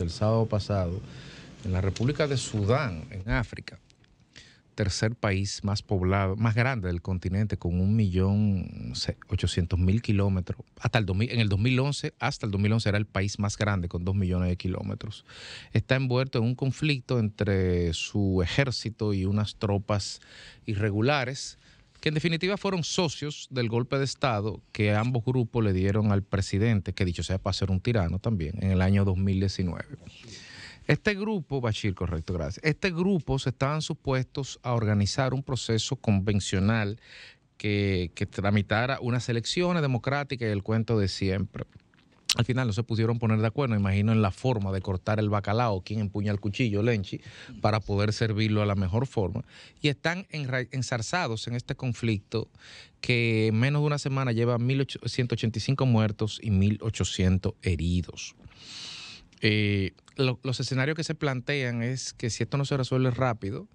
el sábado pasado en la República de Sudán, en África, tercer país más poblado, más grande del continente, con un millón mil kilómetros. Hasta en el 2011, hasta el 2011 era el país más grande, con 2 millones de kilómetros. Está envuelto en un conflicto entre su ejército y unas tropas irregulares que en definitiva fueron socios del golpe de Estado que ambos grupos le dieron al presidente, que dicho sea para ser un tirano también, en el año 2019. Este grupo, Bachir, correcto, gracias. Este grupo se estaban supuestos a organizar un proceso convencional que, que tramitara unas elecciones democráticas y el cuento de siempre. Al final no se pudieron poner de acuerdo, imagino, en la forma de cortar el bacalao, quien empuña el cuchillo, Lenchi, para poder servirlo a la mejor forma. Y están ensarzados en este conflicto que en menos de una semana lleva 1.185 muertos y 1.800 heridos. Eh, los escenarios que se plantean es que si esto no se resuelve rápido,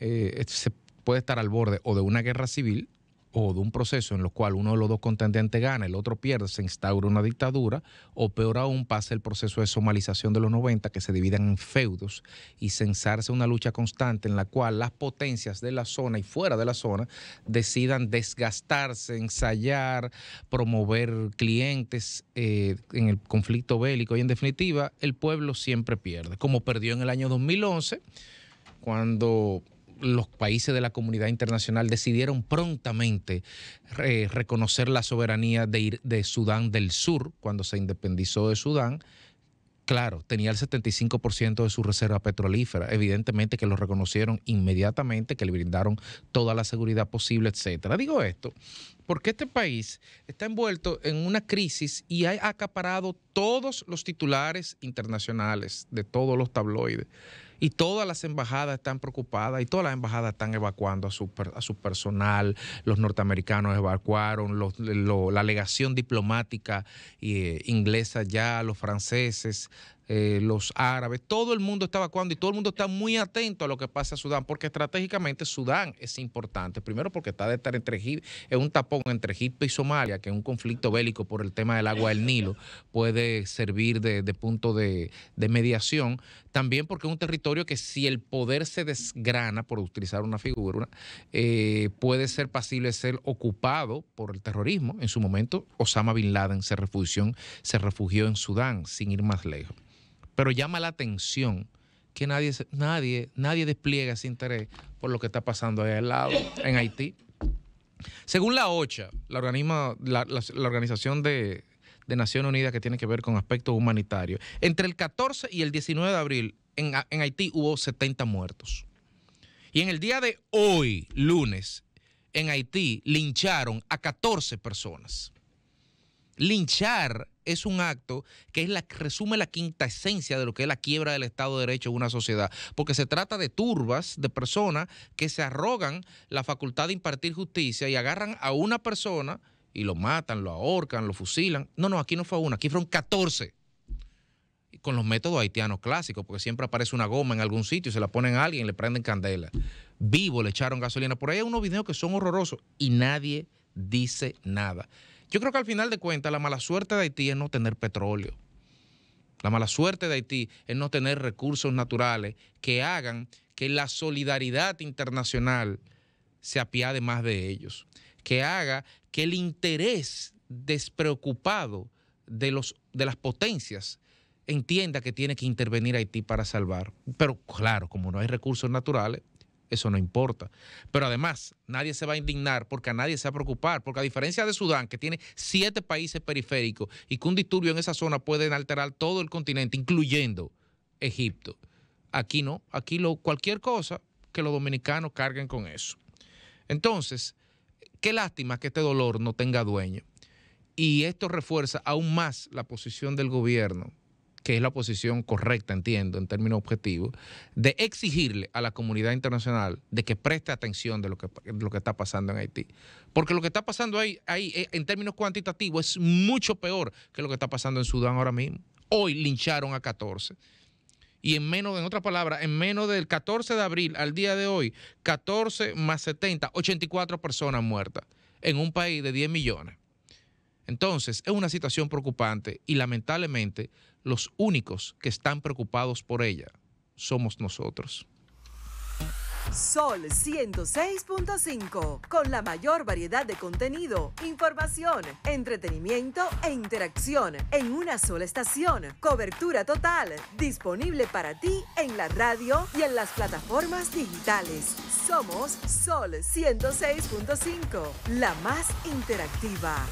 eh, se puede estar al borde o de una guerra civil o de un proceso en el cual uno de los dos contendientes gana, el otro pierde, se instaura una dictadura, o peor aún pasa el proceso de somalización de los 90, que se dividan en feudos y censarse una lucha constante en la cual las potencias de la zona y fuera de la zona decidan desgastarse, ensayar, promover clientes eh, en el conflicto bélico y en definitiva el pueblo siempre pierde, como perdió en el año 2011 cuando los países de la comunidad internacional decidieron prontamente eh, reconocer la soberanía de, de Sudán del Sur cuando se independizó de Sudán. Claro, tenía el 75% de su reserva petrolífera. Evidentemente que lo reconocieron inmediatamente, que le brindaron toda la seguridad posible, etcétera. Digo esto porque este país está envuelto en una crisis y ha acaparado todos los titulares internacionales de todos los tabloides. Y todas las embajadas están preocupadas y todas las embajadas están evacuando a su, a su personal. Los norteamericanos evacuaron, la legación diplomática eh, inglesa ya, los franceses eh, los árabes, todo el mundo está cuando y todo el mundo está muy atento a lo que pasa en Sudán, porque estratégicamente Sudán es importante. Primero porque está de estar entre es un tapón entre Egipto y Somalia, que es un conflicto bélico por el tema del agua del Nilo, puede servir de, punto de, mediación. También porque es un territorio que si el poder se desgrana, por utilizar una figura, eh, puede ser pasible ser ocupado por el terrorismo. En su momento, Osama Bin Laden se refugió, se refugió en Sudán, sin ir más lejos. Pero llama la atención que nadie, nadie, nadie despliega ese interés por lo que está pasando ahí al lado, en Haití. Según la OCHA, la, organización de, Naciones Unidas que tiene que ver con aspectos humanitarios, entre el 14 y el 19 de abril en, en Haití hubo 70 muertos. Y en el día de hoy, lunes, en Haití lincharon a 14 personas. Linchar es un acto que es la, resume la quinta esencia de lo que es la quiebra del Estado de Derecho en una sociedad, porque se trata de turbas, de personas que se arrogan la facultad de impartir justicia y agarran a una persona y lo matan, lo ahorcan, lo fusilan. No, no, aquí no fue una, aquí fueron 14 con los métodos haitianos clásicos, porque siempre aparece una goma en algún sitio, se la ponen a alguien, le prenden candela. Vivo, le echaron gasolina. Por ahí hay unos videos que son horrorosos y nadie dice nada. Yo creo que al final de cuentas la mala suerte de Haití es no tener petróleo. La mala suerte de Haití es no tener recursos naturales que hagan que la solidaridad internacional se apiade más de ellos, que haga que el interés despreocupado de, los, de las potencias entienda que tiene que intervenir Haití para salvar. Pero claro, como no hay recursos naturales, eso no importa. Pero además, nadie se va a indignar porque a nadie se va a preocupar, porque a diferencia de Sudán, que tiene siete países periféricos y que un disturbio en esa zona puede alterar todo el continente, incluyendo Egipto. Aquí no, aquí lo, cualquier cosa que los dominicanos carguen con eso. Entonces, qué lástima que este dolor no tenga dueño. Y esto refuerza aún más la posición del gobierno que es la posición correcta, entiendo, en términos objetivos, de exigirle a la comunidad internacional de que preste atención de lo que, lo que está pasando en Haití. Porque lo que está pasando ahí, ahí, eh, en términos cuantitativos, es mucho peor que lo que está pasando en Sudán ahora mismo. Hoy lincharon a 14. Y en menos, en otras palabras, en menos del 14 de abril al día de hoy, 14 más 70, 84 personas muertas en un país de 10 millones. Entonces, es una situación preocupante y lamentablemente los únicos que están preocupados por ella somos nosotros. Sol 106.5, con la mayor variedad de contenido, información, entretenimiento e interacción en una sola estación. Cobertura total, disponible para ti en la radio y en las plataformas digitales. Somos Sol 106.5, la más interactiva.